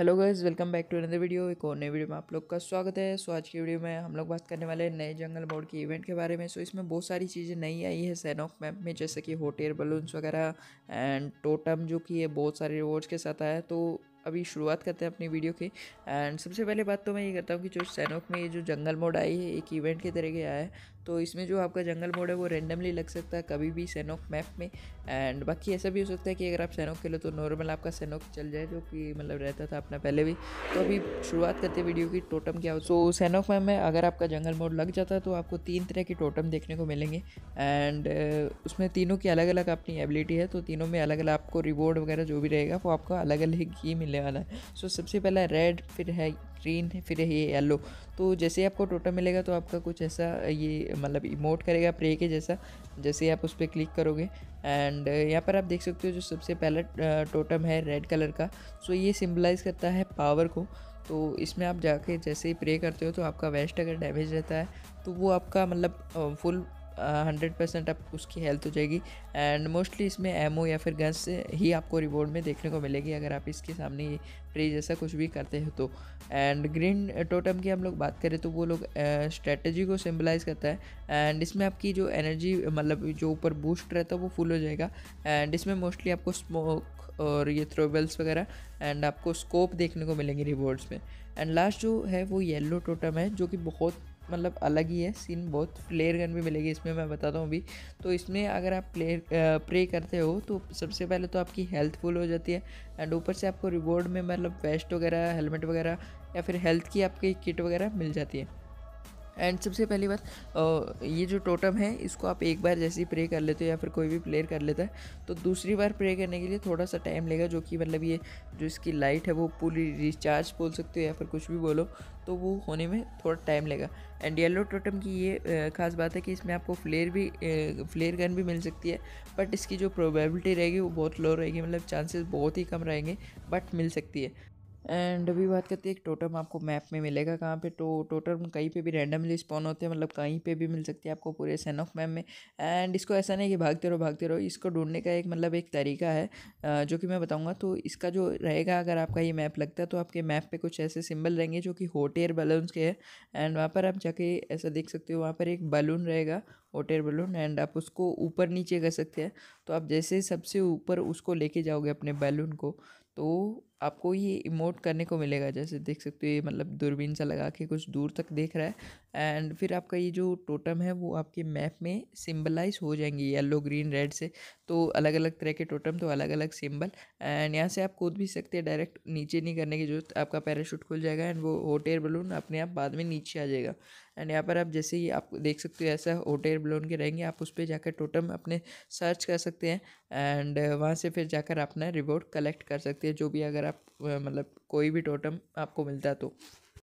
hello girls welcome back to another video एक और नए वीडियो में आप लोग का स्वागत है सो आज की वीडियो में हम लोग बात करने वाले हैं नए जंगल मोड के इवेंट के बारे में सो इसमें बहुत सारी चीज़ें नई आई है सैनॉक मैप में जैसे कि हॉट एयर बलून्स वगैरह एंड टोटम जो कि है बहुत सारे रिवॉर्ड्स के साथ आया तो अभी शुरुआत करते हैं अपनी वीडियो की एंड सबसे पहले बात तो मैं ये करता हूँ कि जो सैनोक में ये जो जंगल मोड आई है एक इवेंट के तरीके आया है तो इसमें जो आपका जंगल मोड है वो रेंडमली लग सकता है कभी भी सेनोक मैप में एंड बाकी ऐसा भी हो सकता है कि अगर आप सेनोक खेलो तो नॉर्मल आपका सेनोक चल जाए जो कि मतलब रहता था अपना पहले भी तो अभी शुरुआत करते वीडियो की टोटम क्या हो तो सेनोक मैप में अगर आपका जंगल मोड लग जाता है तो आपको तीन तरह के टोटम देखने को मिलेंगे एंड उसमें तीनों की अलग अलग अपनी एबिलिटी है तो तीनों में अलग अलग आपको रिवॉर्ड वगैरह जो भी रहेगा वो आपको अलग अलग ही मिलने वाला है सो सबसे पहला रेड फिर है ग्रीन फिर ये येलो तो जैसे आपको टोटल मिलेगा तो आपका कुछ ऐसा ये मतलब इमोट करेगा प्रे के जैसा जैसे आप उस पर क्लिक करोगे एंड uh, यहाँ पर आप देख सकते हो जो सबसे पहला टोटम uh, है रेड कलर का सो ये सिम्बलाइज़ करता है पावर को तो इसमें आप जाके जैसे ही प्रे करते हो तो आपका वेस्ट अगर डैमेज रहता है तो वो आपका मतलब फुल uh, हंड्रेड परसेंट आप उसकी हेल्थ हो जाएगी एंड मोस्टली इसमें एमओ या फिर गन्स ही आपको रिवॉर्ड में देखने को मिलेगी अगर आप इसके सामने प्रे जैसा कुछ भी करते हो तो एंड ग्रीन टोटम की हम लोग बात करें तो वो लोग स्ट्रेटजी को सिम्बलाइज करता है एंड इसमें आपकी जो एनर्जी मतलब जो ऊपर बूस्ट रहता है वो फुल हो जाएगा एंड इसमें मोस्टली आपको स्मोक और ये थ्रोबेल्स वगैरह एंड आपको स्कोप देखने को मिलेंगे रिवॉर्ड्स में एंड लास्ट जो है वो येलो टोटम है जो कि बहुत मतलब अलग ही है सीन बहुत फ्लेयर गन भी मिलेगी इसमें मैं बताता हूँ अभी तो इसमें अगर आप प्लेयर प्रे करते हो तो सबसे पहले तो आपकी हेल्थ फुल हो जाती है एंड ऊपर से आपको रिवॉर्ड में मतलब वेस्ट वगैरह हेलमेट वगैरह या फिर हेल्थ की आपकी किट वगैरह मिल जाती है एंड सबसे पहली बात ये जो टोटम है इसको आप एक बार जैसे ही प्रे कर लेते हो या फिर कोई भी प्लेयर कर लेता है तो दूसरी बार प्रे करने के लिए थोड़ा सा टाइम लेगा जो कि मतलब ये जो इसकी लाइट है वो पूरी रिचार्ज बोल सकते हो या फिर कुछ भी बोलो तो वो होने में थोड़ा टाइम लेगा एंड येलो टोटम की ये खास बात है कि इसमें आपको फ्लेयर भी फ्लेयर गन भी मिल सकती है बट इसकी जो प्रोबेबिलिटी रहेगी वो बहुत लो रहेगी मतलब चांसेस बहुत ही कम रहेंगे बट मिल सकती है एंड अभी बात करते हैं एक टोटम आपको मैप में मिलेगा कहाँ पे तो टोटम कहीं पे भी रैंडमली स्पॉन होते हैं मतलब कहीं पे भी मिल सकती है आपको पूरे सन ऑफ मैप में एंड इसको ऐसा नहीं कि भागते रहो भागते रहो इसको ढूंढने का एक मतलब एक तरीका है जो कि मैं बताऊँगा तो इसका जो रहेगा अगर आपका ये मैप लगता है तो आपके मैप पर कुछ ऐसे सिम्बल रहेंगे जो कि होट एयर बलून्स के हैं एंड वहाँ पर आप जाके ऐसा देख सकते हो वहाँ पर एक बलून रहेगा होट एयर बलून एंड आप उसको ऊपर नीचे कर सकते हैं तो आप जैसे सबसे ऊपर उसको लेके जाओगे अपने बैलून को तो आपको ये इमोट करने को मिलेगा जैसे देख सकते हो ये मतलब दूरबीन सा लगा के कुछ दूर तक देख रहा है एंड फिर आपका ये जो टोटम है वो आपके मैप में सिम्बलाइज हो जाएंगे येलो ग्रीन रेड से तो अलग अलग तरह के टोटम तो अलग अलग सिम्बल एंड यहाँ से आप कूद भी सकते हैं डायरेक्ट नीचे नहीं करने की जरूरत आपका पैराशूट खुल जाएगा एंड वो हॉट एयर बलून अपने आप बाद में नीचे आ जाएगा एंड यहाँ पर आप जैसे ही आप देख सकते हो ऐसा हॉट एयर बलून के रहेंगे आप उस पर जाकर टोटम अपने सर्च कर सकते हैं एंड वहाँ से फिर जाकर अपना रिवॉर्ड कलेक्ट कर सकते हैं जो भी अगर आप मतलब कोई भी टोटम आपको मिलता तो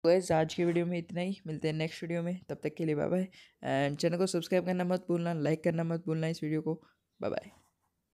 बस तो आज के वीडियो में इतना ही मिलते हैं नेक्स्ट वीडियो में तब तक के लिए बाय बाय एंड चैनल को सब्सक्राइब करना मत भूलना लाइक करना मत भूलना इस वीडियो को बाय बाय